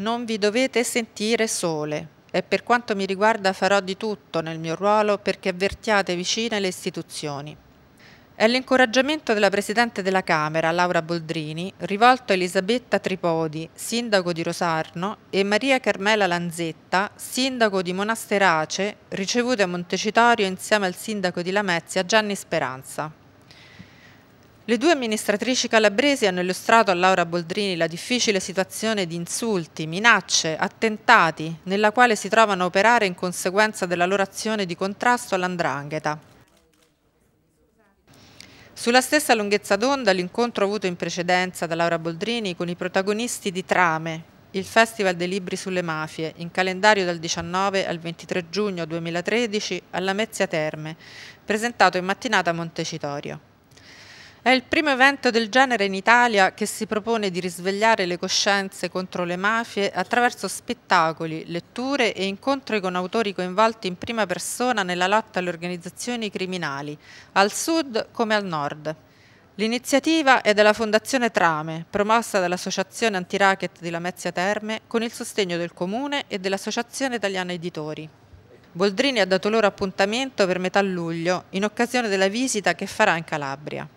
Non vi dovete sentire sole e per quanto mi riguarda farò di tutto nel mio ruolo perché avvertiate vicine le istituzioni. È l'incoraggiamento della Presidente della Camera, Laura Boldrini, rivolto a Elisabetta Tripodi, sindaco di Rosarno, e Maria Carmela Lanzetta, sindaco di Monasterace, ricevuta a Montecitorio insieme al sindaco di Lamezia Gianni Speranza. Le due amministratrici calabresi hanno illustrato a Laura Boldrini la difficile situazione di insulti, minacce, attentati nella quale si trovano a operare in conseguenza della loro azione di contrasto all'andrangheta. Sulla stessa lunghezza d'onda l'incontro avuto in precedenza da Laura Boldrini con i protagonisti di Trame, il Festival dei Libri sulle Mafie, in calendario dal 19 al 23 giugno 2013 alla Mezzia Terme, presentato in mattinata a Montecitorio. È il primo evento del genere in Italia che si propone di risvegliare le coscienze contro le mafie attraverso spettacoli, letture e incontri con autori coinvolti in prima persona nella lotta alle organizzazioni criminali, al sud come al nord. L'iniziativa è della Fondazione Trame, promossa dall'Associazione Antiracket di Lamezia Terme con il sostegno del Comune e dell'Associazione Italiana Editori. Boldrini ha dato loro appuntamento per metà luglio in occasione della visita che farà in Calabria.